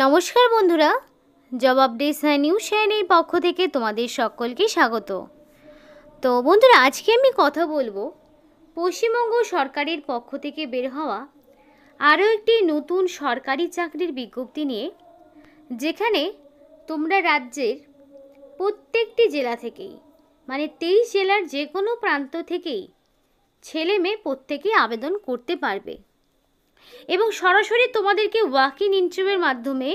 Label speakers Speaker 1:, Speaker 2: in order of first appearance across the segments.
Speaker 1: নমস্কার বন্ধুরা জবাব ডিজাইন নিউ চ্যানেলের পক্ষ থেকে তোমাদের সকলকে স্বাগত তো বন্ধুরা আজকে আমি কথা বলবো পশ্চিমবঙ্গ সরকারের পক্ষ থেকে বের হওয়া আরও একটি নতুন সরকারি চাকরির বিজ্ঞপ্তি নিয়ে যেখানে তোমরা রাজ্যের প্রত্যেকটি জেলা থেকেই মানে তেইশ জেলার যে কোনো প্রান্ত থেকেই ছেলে মেয়ে প্রত্যেকেই আবেদন করতে পারবে এবং সরাসরি তোমাদেরকে ওয়াক ইন ইন্টারভিউয়ের মাধ্যমে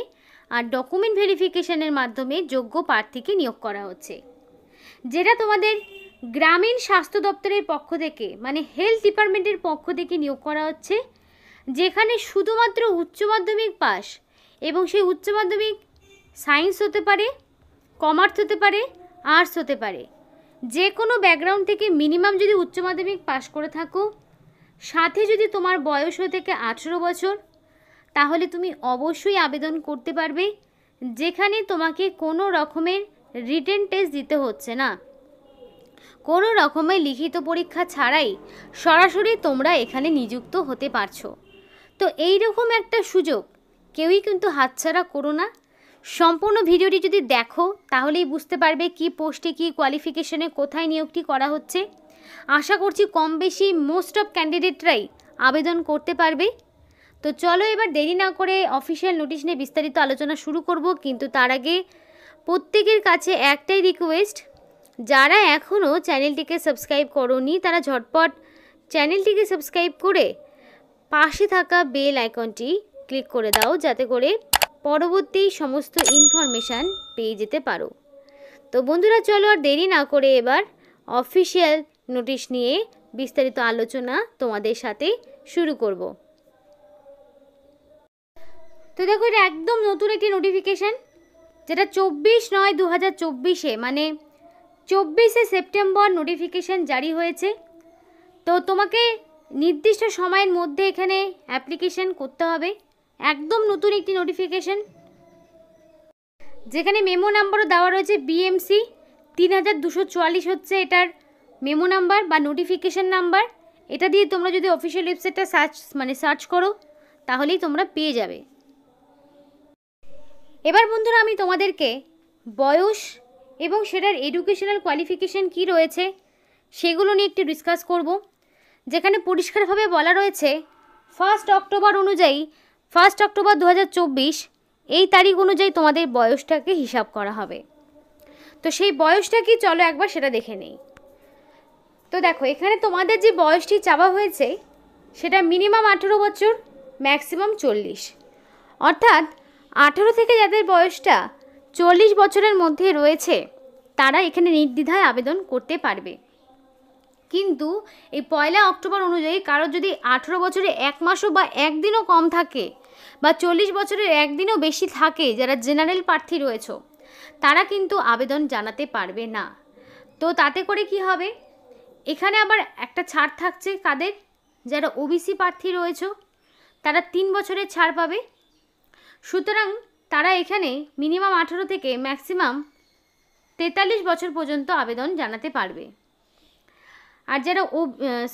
Speaker 1: আর ডকুমেন্ট ভেরিফিকেশনের মাধ্যমে যোগ্য প্রার্থীকে নিয়োগ করা হচ্ছে যেটা তোমাদের গ্রামীণ স্বাস্থ্য দপ্তরের পক্ষ থেকে মানে হেলথ ডিপার্টমেন্টের পক্ষ থেকে নিয়োগ করা হচ্ছে যেখানে শুধুমাত্র উচ্চ মাধ্যমিক পাস এবং সেই উচ্চ মাধ্যমিক সায়েন্স হতে পারে কমার্স হতে পারে আর্টস হতে পারে যে কোনো ব্যাকগ্রাউন্ড থেকে মিনিমাম যদি উচ্চ মাধ্যমিক পাশ করে থাকো সাথে যদি তোমার বয়স হয়ে থেকে আঠেরো বছর তাহলে তুমি অবশ্যই আবেদন করতে পারবে যেখানে তোমাকে কোনো রকমের রিটেন টেস্ট দিতে হচ্ছে না কোনো রকমের লিখিত পরীক্ষা ছাড়াই সরাসরি তোমরা এখানে নিযুক্ত হতে পারছো তো এই রকম একটা সুযোগ কেউই কিন্তু হাতছাড়া করো না সম্পূর্ণ ভিডিওটি যদি দেখো তাহলেই বুঝতে পারবে কি পোস্টে কি কোয়ালিফিকেশনে কোথায় নিয়োগটি করা হচ্ছে আশা করছি কম বেশি মোস্ট অফ ক্যান্ডিডেটরাই আবেদন করতে পারবে তো চলো এবার দেরি না করে অফিসিয়াল নোটিশ নিয়ে বিস্তারিত আলোচনা শুরু করব কিন্তু তার আগে প্রত্যেকের কাছে একটাই রিকোয়েস্ট যারা এখনও চ্যানেলটিকে সাবস্ক্রাইব করনি তারা ঝটপট চ্যানেলটিকে সাবস্ক্রাইব করে পাশে থাকা বেল আইকনটি ক্লিক করে দাও যাতে করে পরবর্তী সমস্ত ইনফরমেশান পেয়ে যেতে পারো তো বন্ধুরা চলো আর দেরি না করে এবার অফিসিয়াল নোটিশ নিয়ে বিস্তারিত আলোচনা তোমাদের সাথে শুরু করব তো দেখো এটা একদম নতুন একটি নোটিফিকেশান যেটা চব্বিশ নয় দু হাজার চব্বিশে মানে চব্বিশে সেপ্টেম্বর নোটিফিকেশান জারি হয়েছে তো তোমাকে নির্দিষ্ট সময়ের মধ্যে এখানে অ্যাপ্লিকেশান করতে হবে একদম নতুন একটি নোটিফিকেশান যেখানে মেমো নাম্বারও দেওয়া রয়েছে বিএমসি তিন হাজার দুশো চুয়াল্লিশ হচ্ছে এটার মেমো নাম্বার বা নোটিফিকেশান নাম্বার এটা দিয়ে তোমরা যদি অফিসিয়াল ওয়েবসাইটটা সার্চ মানে সার্চ করো তাহলেই তোমরা পেয়ে যাবে এবার বন্ধুরা আমি তোমাদেরকে বয়স এবং সেটার এডুকেশনাল কোয়ালিফিকেশান কি রয়েছে সেগুলো নিয়ে একটু ডিসকাস করব যেখানে পরিষ্কারভাবে বলা রয়েছে ফার্স্ট অক্টোবর অনুযায়ী ফার্স্ট অক্টোবর দু এই তারিখ অনুযায়ী তোমাদের বয়সটাকে হিসাব করা হবে তো সেই বয়সটা কি চলো একবার সেটা দেখে নেই তো দেখো এখানে তোমাদের যে বয়সটি চাওয়া হয়েছে সেটা মিনিমাম আঠেরো বছর ম্যাক্সিমাম চল্লিশ অর্থাৎ আঠেরো থেকে যাদের বয়সটা চল্লিশ বছরের মধ্যে রয়েছে তারা এখানে নির্দ্বিধায় আবেদন করতে পারবে কিন্তু এই পয়লা অক্টোবর অনুযায়ী কারো যদি আঠেরো বছরে এক মাসও বা একদিনও কম থাকে বা চল্লিশ বছরের একদিনও বেশি থাকে যারা জেনারেল প্রার্থী রয়েছে তারা কিন্তু আবেদন জানাতে পারবে না তো তাতে করে কি হবে এখানে আবার একটা ছাড় থাকছে কাদের যারা ওবিসি প্রার্থী রয়েছ তারা তিন বছরের ছাড় পাবে সুতরাং তারা এখানে মিনিমাম আঠেরো থেকে ম্যাক্সিমাম তেতাল্লিশ বছর পর্যন্ত আবেদন জানাতে পারবে আর যারা ও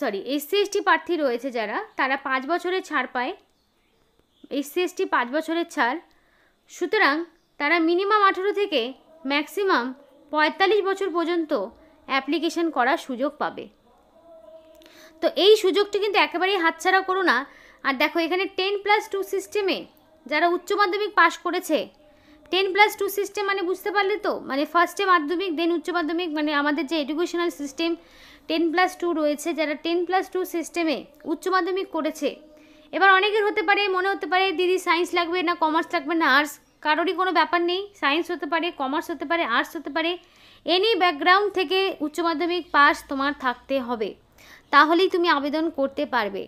Speaker 1: সরি এসসি এসটি প্রার্থী রয়েছে যারা তারা পাঁচ বছরের ছাড় পায় এসসি এসটি পাঁচ বছরের ছাড় সুতরাং তারা মিনিমাম আঠেরো থেকে ম্যাক্সিমাম পঁয়তাল্লিশ বছর পর্যন্ত অ্যাপ্লিকেশন করার সুযোগ পাবে তো এই সুযোগটি কিন্তু একেবারেই হাতছাড়া করো না আর দেখো এখানে টেন প্লাস টু সিস্টেমে যারা উচ্চ মাধ্যমিক পাশ করেছে টেন প্লাস টু সিস্টেম মানে বুঝতে পারলে তো মানে ফার্স্টে মাধ্যমিক দেন উচ্চ মাধ্যমিক মানে আমাদের যে educational system ten plus two রয়েছে যারা টেন প্লাস টু সিস্টেমে উচ্চ মাধ্যমিক করেছে এবার অনেকের হতে পারে মনে হতে পারে দিদি সায়েন্স লাগবে না কমার্স লাগবে না আর্টস কারোরই কোনো ব্যাপার নেই সায়েন্স হতে পারে কমার্স হতে পারে আর্টস হতে পারে এনি ব্যাকগ্রাউন্ড থেকে উচ্চ মাধ্যমিক পাস তোমার থাকতে হবে তাহলেই তুমি আবেদন করতে পারবে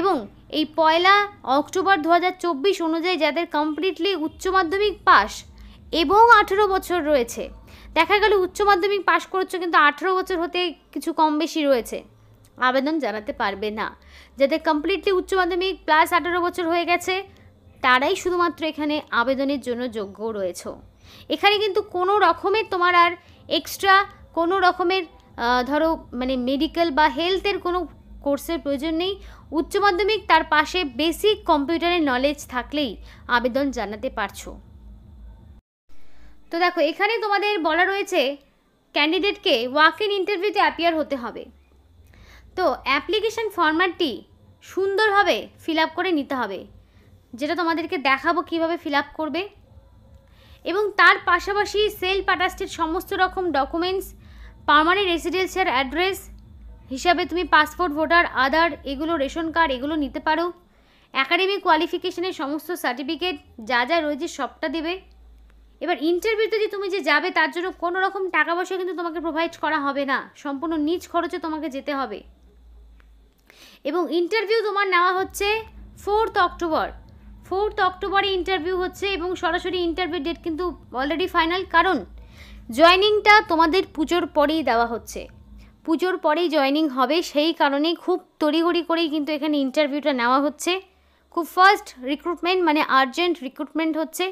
Speaker 1: এবং এই পয়লা অক্টোবর দু হাজার অনুযায়ী যাদের কমপ্লিটলি উচ্চ মাধ্যমিক পাস এবং আঠেরো বছর রয়েছে দেখা গেল উচ্চ মাধ্যমিক পাশ করছো কিন্তু আঠেরো বছর হতে কিছু কম বেশি রয়েছে আবেদন জানাতে পারবে না যাদের কমপ্লিটলি উচ্চ মাধ্যমিক প্লাস আঠেরো বছর হয়ে গেছে তারাই শুধুমাত্র এখানে আবেদনের জন্য যোগ্য রয়েছে এখানে কিন্তু কোনো রকমের তোমার আর এক্সট্রা কোনো রকমের ধরো মানে মেডিকেল বা হেলথের কোনো কোর্সের প্রয়োজন নেই উচ্চ মাধ্যমিক তার পাশে বেসিক কম্পিউটারের নলেজ থাকলেই আবেদন জানাতে পারছো তো দেখো এখানে তোমাদের বলা রয়েছে ক্যান্ডিডেটকে ওয়াক ইন ইন্টারভিউতে অ্যাপিয়ার হতে হবে তো অ্যাপ্লিকেশন ফর্মারটি সুন্দরভাবে ফিল আপ করে নিতে হবে যেটা তোমাদেরকে দেখাবো কিভাবে ফিল করবে এবং তার পাশাপাশি সেলফ অ্যাটাস্টেড সমস্ত রকম ডকুমেন্টস পারমানেন্ট রেসিডেন্সিয়াল অ্যাড্রেস হিসাবে তুমি পাসপোর্ট ভোটার আধার এগুলো রেশন কার্ড এগুলো নিতে পারো অ্যাকাডেমিক কোয়ালিফিকেশনের সমস্ত সার্টিফিকেট যা যা রয়েছে সবটা দেবে এবার ইন্টারভিউতে যে তুমি যে যাবে তার জন্য কোনো রকম টাকা পয়সা কিন্তু তোমাকে প্রোভাইড করা হবে না সম্পূর্ণ নিজ খরচে তোমাকে যেতে হবে এবং ইন্টারভিউ তোমার নেওয়া হচ্ছে ফোর্থ অক্টোবর ফোর্থ অক্টোবরে ইন্টারভিউ হচ্ছে এবং সরাসরি ইন্টারভিউ ডেট কিন্তু অলরেডি ফাইনাল কারণ জয়নিংটা তোমাদের পুজোর পরেই দেওয়া হচ্ছে পুজোর পরেই জয়নিং হবে সেই কারণে খুব তড়িঘড়ি করেই কিন্তু এখানে ইন্টারভিউটা নেওয়া হচ্ছে খুব ফার্স্ট রিক্রুটমেন্ট মানে আর্জেন্ট রিক্রুটমেন্ট হচ্ছে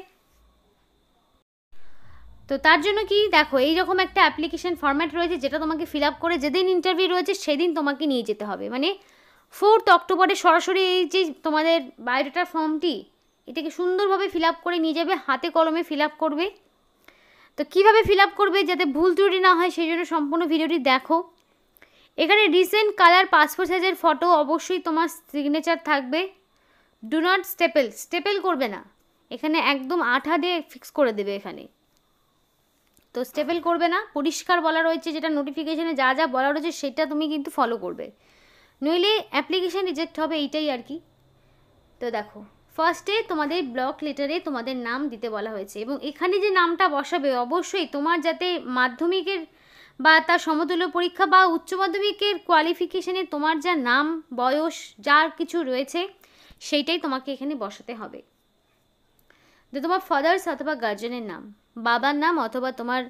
Speaker 1: তো তার জন্য কি দেখো এই রকম একটা অ্যাপ্লিকেশন ফর্ম্যাট রয়েছে যেটা তোমাকে ফিল আপ করে যেদিন ইন্টারভিউ রয়েছে সেদিন তোমাকে নিয়ে যেতে হবে মানে ফোর্থ অক্টোবরে সরাসরি এই যে তোমাদের বায়োডাটার ফর্মটি এটাকে সুন্দরভাবে ফিল করে নিয়ে যাবে হাতে কলমে ফিল করবে তো কিভাবে ফিল করবে যাতে ভুল ত্রুটি না হয় সেই জন্য সম্পূর্ণ ভিডিওটি দেখো এখানে রিসেন্ট কালার পাসপোর্ট সাইজের ফটো অবশ্যই তোমার সিগনেচার থাকবে ডু নট স্টেপেল স্টেপেল করবে না এখানে একদম আঠা দিয়ে ফিক্স করে দেবে এখানে তো স্টেপেল করবে না পরিষ্কার বলা রয়েছে যেটা নোটিফিকেশানে যা যা বলা রয়েছে সেটা তুমি কিন্তু ফলো করবে নইলে অ্যাপ্লিকেশান রিজেক্ট হবে এইটাই আর কি তো দেখো ফার্স্টে তোমাদের ব্লক লেটারে তোমাদের নাম দিতে বলা হয়েছে এবং এখানে যে নামটা বসাবে অবশ্যই তোমার যাতে মাধ্যমিকের বা তার সমতুল্য পরীক্ষা বা উচ্চ মাধ্যমিকের কোয়ালিফিকেশানে তোমার যা নাম বয়স যা কিছু রয়েছে সেইটাই তোমাকে এখানে বসাতে হবে তো তোমার ফাদার্স অথবা গার্জেনের নাম বাবার নাম অথবা তোমার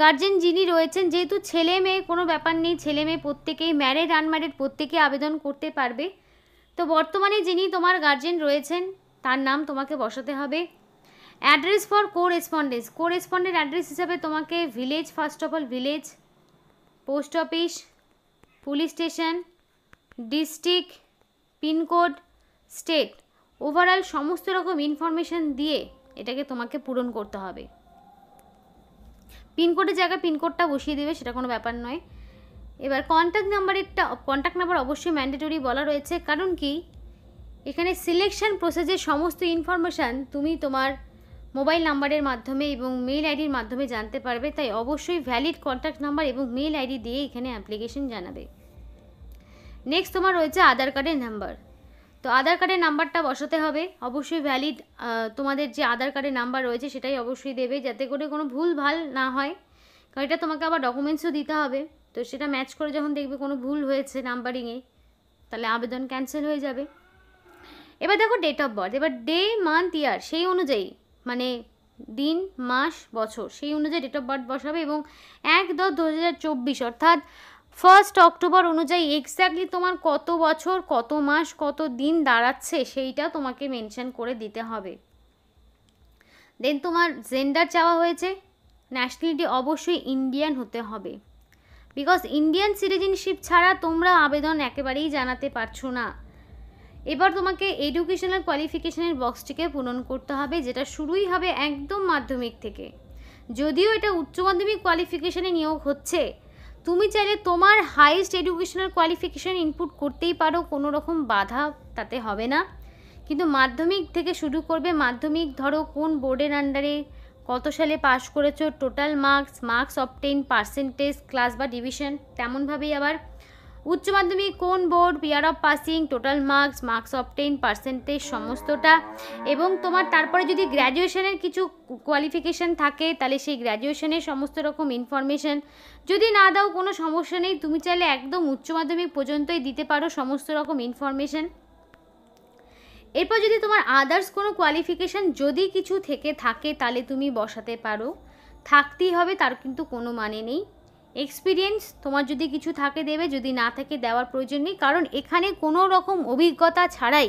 Speaker 1: গার্জেন যিনি রয়েছেন যেহেতু ছেলে মেয়ে কোনো ব্যাপার নেই ছেলে মেয়ে প্রত্যেকেই ম্যারেড আনম্যারেড প্রত্যেকে আবেদন করতে পারবে তো বর্তমানে যিনি তোমার গার্জেন রয়েছেন তার নাম তোমাকে বসাতে হবে address for correspondence correspondent address হিসাবে তোমাকে village first of all village post office police station district pincode state overall সমস্ত রকম ইনফরমেশান দিয়ে এটাকে তোমাকে পূরণ করতে হবে পিনকোডের জায়গায় পিনকোডটা বসিয়ে দেবে সেটা কোনো ব্যাপার নয় এবার কন্ট্যাক্ট নাম্বারেরটা কন্ট্যাক্ট নাম্বার অবশ্যই ম্যান্ডেটরি বলা রয়েছে কারণ কি এখানে সিলেকশন প্রসেসের সমস্ত ইনফরমেশান তুমি তোমার মোবাইল নাম্বারের মাধ্যমে এবং মেল আইডির মাধ্যমে জানতে পারবে তাই অবশ্যই ভ্যালিড কন্ট্যাক্ট নাম্বার এবং মেল আইডি দিয়ে এখানে অ্যাপ্লিকেশন জানাবে নেক্সট তোমার রয়েছে আধার কার্ডের নাম্বার তো আধার কার্ডের নাম্বারটা বসাতে হবে অবশ্যই ভ্যালিড তোমাদের যে আধার কার্ডের নাম্বার রয়েছে সেটাই অবশ্যই দেবে যাতে করে কোনো ভুল ভাল না হয় কারণ এটা তোমাকে আবার ডকুমেন্টসও দিতে হবে তো সেটা ম্যাচ করে যখন দেখবে কোনো ভুল হয়েছে নাম্বারিংয়ে তাহলে আবেদন ক্যান্সেল হয়ে যাবে এবার দেখো ডেট অফ বার্থ এবার ডে মান্থ ইয়ার সেই অনুযায়ী মানে দিন মাস বছর সেই অনুযায়ী ডেট অফ বার্থ বসাবে এবং এক দশ দু অর্থাৎ ফার্স্ট অক্টোবর অনুযায়ী এক্স্যাক্টলি তোমার কত বছর কত মাস কত দিন দাঁড়াচ্ছে সেইটা তোমাকে মেনশন করে দিতে হবে দেন তোমার জেন্ডার চাওয়া হয়েছে ন্যাশনালিটি অবশ্যই ইন্ডিয়ান হতে হবে বিকজ ইন্ডিয়ান সিটিজেনশিপ ছাড়া তোমরা আবেদন একেবারেই জানাতে পারছো না এবার তোমাকে এডুকেশনাল কোয়ালিফিকেশনের বক্সটিকে পূরণ করতে হবে যেটা শুরুই হবে একদম মাধ্যমিক থেকে যদিও এটা উচ্চ মাধ্যমিক কোয়ালিফিকেশানে নিয়োগ হচ্ছে তুমি চাইলে তোমার হাইয়েস্ট এডুকেশনাল কোয়ালিফিকেশান ইনপুট করতেই পারো কোনো রকম বাধা তাতে হবে না কিন্তু মাধ্যমিক থেকে শুরু করবে মাধ্যমিক ধরো কোন বোর্ডের আন্ডারে কত সালে পাশ করেছো total marks marks obtain percentage class বা ডিভিশন তেমনভাবেই আবার উচ্চ মাধ্যমিক কোন board year of passing total marks marks of ten percentage সমস্তটা এবং তোমার তারপরে যদি গ্র্যাজুয়েশনের কিছু কোয়ালিফিকেশান থাকে তাহলে সেই গ্র্যাজুয়েশনের সমস্ত রকম ইনফরমেশান যদি না দাও কোনো সমস্যা নেই তুমি চাইলে একদম উচ্চ মাধ্যমিক পর্যন্তই দিতে পারো সমস্ত রকম ইনফরমেশান এরপর যদি তোমার আদার্স কোনো কোয়ালিফিকেশান যদি কিছু থেকে থাকে তাহলে তুমি বসাতে পারো থাকতেই হবে তার কিন্তু কোনো মানে নেই এক্সপিরিয়েন্স তোমার যদি কিছু থাকে দেবে যদি না থাকে দেওয়ার প্রয়োজন নেই কারণ এখানে কোনো রকম অভিজ্ঞতা ছাড়াই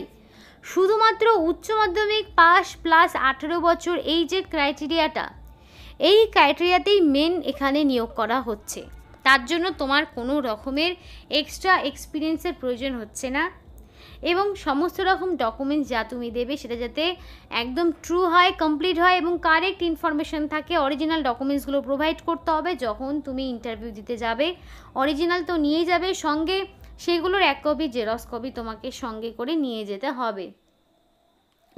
Speaker 1: শুধুমাত্র উচ্চ মাধ্যমিক পাস প্লাস আঠেরো বছর এই যে ক্রাইটেরিয়াটা এই ক্রাইটেরিয়াতেই মেন এখানে নিয়োগ করা হচ্ছে তার জন্য তোমার কোনো রকমের এক্সট্রা এক্সপিরিয়েন্সের প্রয়োজন হচ্ছে না এবং সমস্ত রকম ডকুমেন্টস যা তুমি দেবে সেটা যাতে একদম ট্রু হয় কমপ্লিট হয় এবং কারেক্ট ইনফরমেশান থাকে অরিজিনাল ডকুমেন্টসগুলো প্রোভাইড করতে হবে যখন তুমি ইন্টারভিউ দিতে যাবে অরিজিনাল তো নিয়েই যাবে সঙ্গে সেগুলোর এক কপি জেরক্স কপি তোমাকে সঙ্গে করে নিয়ে যেতে হবে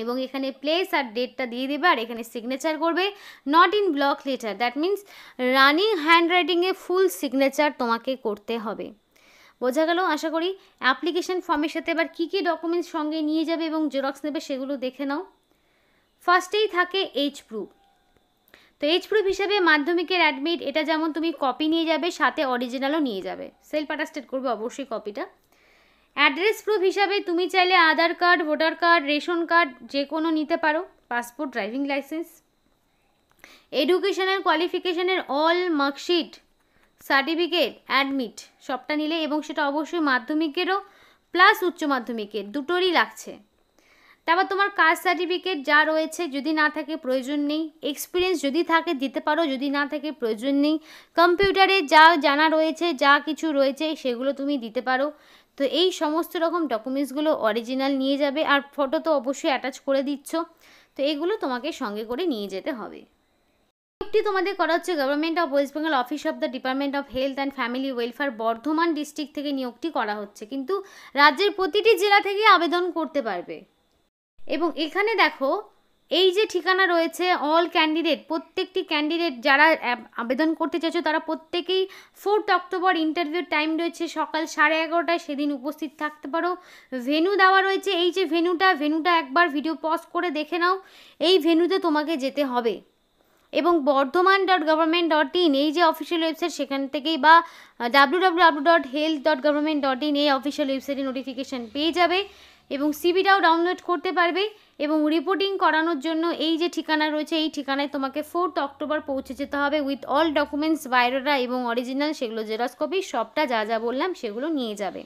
Speaker 1: এবং এখানে প্লেস আর ডেটটা দিয়ে দেবে আর এখানে সিগনেচার করবে not in block letter that means running হ্যান্ডরাইটিংয়ে ফুল সিগনেচার তোমাকে করতে হবে বোঝা গেল আশা করি অ্যাপ্লিকেশন ফর্মের সাথে এবার কী কী ডকুমেন্টস সঙ্গে নিয়ে যাবে এবং জেরক্স নেবে সেগুলো দেখে নাও ফার্স্টেই থাকে এইচ প্রুফ তো এইচ প্রুফ হিসাবে মাধ্যমিকের অ্যাডমিট এটা যেমন তুমি কপি নিয়ে যাবে সাথে অরিজিনালও নিয়ে যাবে সেলফ অ্যাটাস্টেড করবে অবশ্যই কপিটা অ্যাড্রেস প্রুফ হিসাবে তুমি চাইলে Aadhaar card voter card ration card যে কোনো নিতে পারো পাসপোর্ট ড্রাইভিং লাইসেন্স এডুকেশনাল কোয়ালিফিকেশনের অল মার্কশিট সার্টিফিকেট অ্যাডমিট সবটা নিলে এবং সেটা অবশ্যই মাধ্যমিকেরও প্লাস উচ্চ মাধ্যমিকের দুটোরই লাগছে তারপর তোমার কাজ সার্টিফিকেট যা রয়েছে যদি না থাকে প্রয়োজন নেই এক্সপিরিয়েন্স যদি থাকে দিতে পারো যদি না থাকে প্রয়োজন নেই কম্পিউটারে যা জানা রয়েছে যা কিছু রয়েছে সেগুলো তুমি দিতে পারো তো এই সমস্ত রকম ডকুমেন্টসগুলো অরিজিনাল নিয়ে যাবে আর ফটো তো অবশ্যই অ্যাটাচ করে দিচ্ছ তো এগুলো তোমাকে সঙ্গে করে নিয়ে যেতে হবে একটি তোমাদের করা হচ্ছে government of West Bengal office of the department of health and family welfare Bardhaman district থেকে নিয়োগটি করা হচ্ছে কিন্তু রাজ্যের প্রতিটি জেলা থেকে আবেদন করতে পারবে এবং এখানে দেখো এই যে ঠিকানা রয়েছে অল ক্যান্ডিডেট প্রত্যেকটি ক্যান্ডিডেট যারা আবেদন করতে চাইছো তারা প্রত্যেকেই ফোর্থ অক্টোবর ইন্টারভিউ টাইম রয়েছে সকাল সাড়ে এগারোটায় সেদিন উপস্থিত থাকতে পারো ভেনু দেওয়া রয়েছে এই যে ভেনুটা ভেনুটা একবার ভিডিও পজ করে দেখে নাও এই ভেনুতে তোমাকে যেতে হবে এবং Bardhaman dot government dot in এই যে অফিসিয়াল ওয়েবসাইট সেখান থেকেই বা W W W dot health dot government dot in এই অফিসিয়াল ওয়েবসাইটে নোটিফিকেশান পেয়ে যাবে এবং সিবিটাও ডাউনলোড করতে পারবে এবং রিপোর্টিং করানোর জন্য এই যে ঠিকানা রয়েছে এই ঠিকানায় তোমাকে ফোর্থ অক্টোবর পৌঁছে যেতে হবে উইথ অল ডকুমেন্টস বায়োডাটা এবং অরিজিনাল সেগুলো জেরক্স কপি সবটা যা যা বললাম সেগুলো নিয়ে যাবে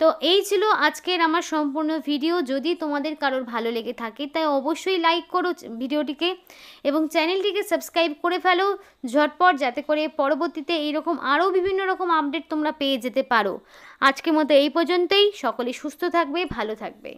Speaker 1: তো এই ছিল আজকের আমার সম্পূর্ণ ভিডিও যদি তোমাদের কারোর ভালো লেগে থাকে তাই অবশ্যই লাইক করো ভিডিওটিকে এবং চ্যানেলটিকে সাবস্ক্রাইব করে ফেলো ঝটপট যাতে করে পরবর্তীতে এইরকম আরও বিভিন্ন রকম আপডেট তোমরা পেয়ে যেতে পারো আজকের মতো এই পর্যন্তই সকলে সুস্থ থাকবে ভালো থাকবে